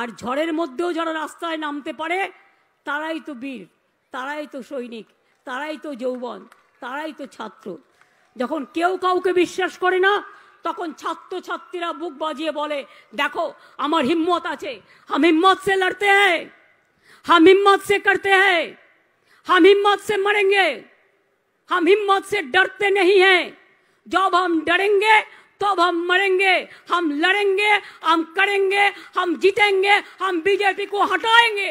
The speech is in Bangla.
আর ঝড়ের মধ্যেও যারা রাস্তায় নামতে পারে তারাই তো বীর তারাই তো সৈনিক তারাই তো যৌবন তারাই তো ছাত্র যখন কেউ কাউকে বিশ্বাস করে না তখন ছাত্র ছাত্রীরা বুক বাজিয়ে বলে দেখো আমার হিম্মত আছে হাম হিম্মত সে লড়তে হ্যাঁ হাম হিম্মত সে করতে হ্যাঁ হাম হিম্মত সে মরেঙ্গে হাম হিম্মত সে ডরতে নেই হ্যাঁ जब হাম डरेंगे तो अब हम मरेंगे हम लड़ेंगे हम करेंगे हम जीतेंगे हम बीजेपी को हटाएंगे